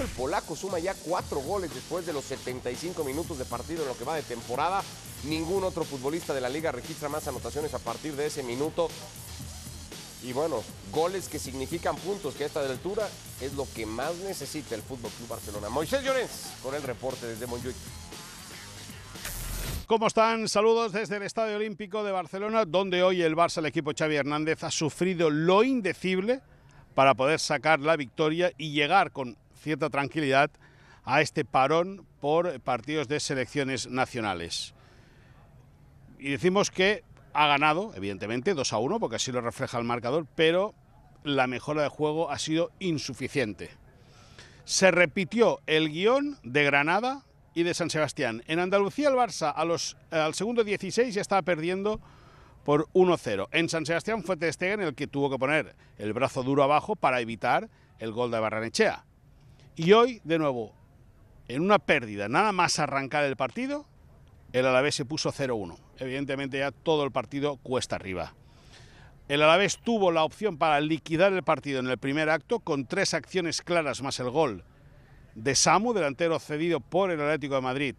el polaco suma ya cuatro goles después de los 75 minutos de partido en lo que va de temporada. Ningún otro futbolista de la liga registra más anotaciones a partir de ese minuto. Y bueno, goles que significan puntos, que a esta altura es lo que más necesita el Fútbol Club Barcelona. Moisés Llorens con el reporte desde Montjuic. ¿Cómo están? Saludos desde el Estadio Olímpico de Barcelona, donde hoy el Barça, el equipo Xavi Hernández, ha sufrido lo indecible para poder sacar la victoria y llegar con cierta tranquilidad a este parón por partidos de selecciones nacionales. Y decimos que ha ganado, evidentemente, 2 a 1, porque así lo refleja el marcador, pero la mejora de juego ha sido insuficiente. Se repitió el guión de Granada y de San Sebastián. En Andalucía el Barça a los, al segundo 16 ya estaba perdiendo por 1-0. En San Sebastián fue Ter en el que tuvo que poner el brazo duro abajo para evitar el gol de Barranechea. Y hoy, de nuevo, en una pérdida, nada más arrancar el partido, el Alavés se puso 0-1. Evidentemente ya todo el partido cuesta arriba. El Alavés tuvo la opción para liquidar el partido en el primer acto con tres acciones claras más el gol de Samu, delantero cedido por el Atlético de Madrid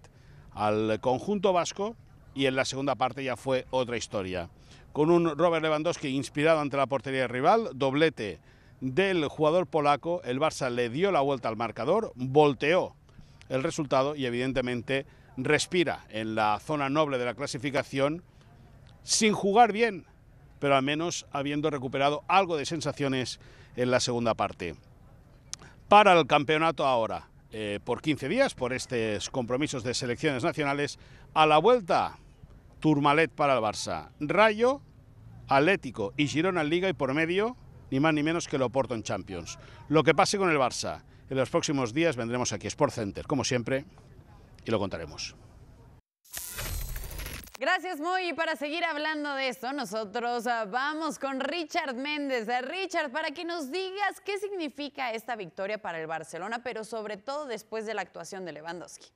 al conjunto vasco y en la segunda parte ya fue otra historia. Con un Robert Lewandowski inspirado ante la portería rival, doblete del jugador polaco, el Barça le dio la vuelta al marcador, volteó el resultado y evidentemente respira en la zona noble de la clasificación sin jugar bien, pero al menos habiendo recuperado algo de sensaciones en la segunda parte. Para el campeonato ahora, eh, por 15 días, por estos compromisos de selecciones nacionales, a la vuelta, Turmalet para el Barça, Rayo, Atlético y Girona en Liga y por medio, ni más ni menos que lo porto en Champions. Lo que pase con el Barça en los próximos días vendremos aquí a Sport Center, como siempre, y lo contaremos. Gracias, muy. Y para seguir hablando de esto, nosotros ah, vamos con Richard Méndez. Eh, Richard, para que nos digas qué significa esta victoria para el Barcelona, pero sobre todo después de la actuación de Lewandowski.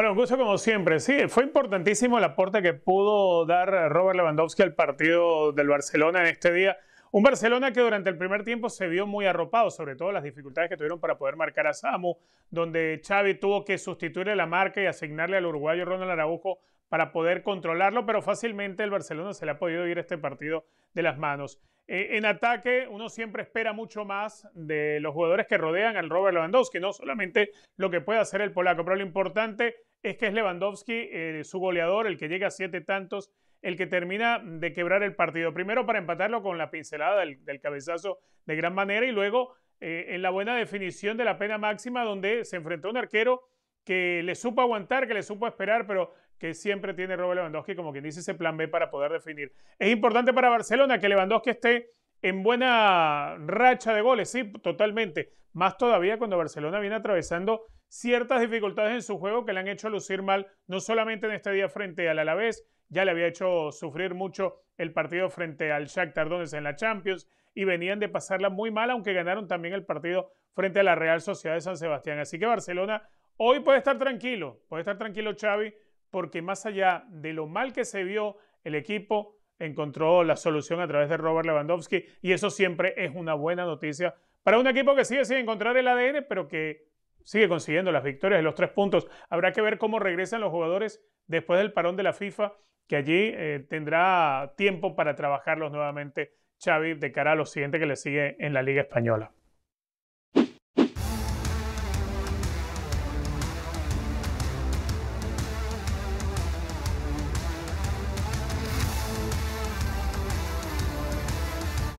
Bueno, un gusto como siempre. Sí, fue importantísimo el aporte que pudo dar Robert Lewandowski al partido del Barcelona en este día. Un Barcelona que durante el primer tiempo se vio muy arropado, sobre todo las dificultades que tuvieron para poder marcar a Samu, donde Xavi tuvo que sustituir la marca y asignarle al uruguayo Ronald Araujo para poder controlarlo, pero fácilmente el Barcelona se le ha podido ir este partido de las manos. Eh, en ataque, uno siempre espera mucho más de los jugadores que rodean al Robert Lewandowski, no solamente lo que puede hacer el polaco, pero lo importante es que es Lewandowski eh, su goleador, el que llega a siete tantos, el que termina de quebrar el partido. Primero para empatarlo con la pincelada del, cabezazo de gran manera y luego eh, en la buena definición de la pena máxima donde se enfrentó un arquero que le supo aguantar, que le supo esperar, pero que siempre tiene Robert Lewandowski como quien dice ese plan B para poder definir. Es importante para Barcelona que Lewandowski esté en buena racha de goles, sí, totalmente. Más todavía cuando Barcelona viene atravesando ciertas dificultades en su juego que le han hecho lucir mal, no solamente en este día frente al Alavés, ya le había hecho sufrir mucho el partido frente al Shakhtar Donetsk en la Champions y venían de pasarla muy mal, aunque ganaron también el partido frente a la Real Sociedad de San Sebastián. Así que Barcelona hoy puede estar tranquilo, puede estar tranquilo Xavi, porque más allá de lo mal que se vio el equipo, encontró la solución a través de Robert Lewandowski y eso siempre es una buena noticia para un equipo que sigue sin encontrar el ADN, pero que sigue consiguiendo las victorias de los tres puntos. Habrá que ver cómo regresan los jugadores después del parón de la FIFA, que allí eh, tendrá tiempo para trabajarlos nuevamente Xavi de cara a lo siguiente que le sigue en la Liga Española.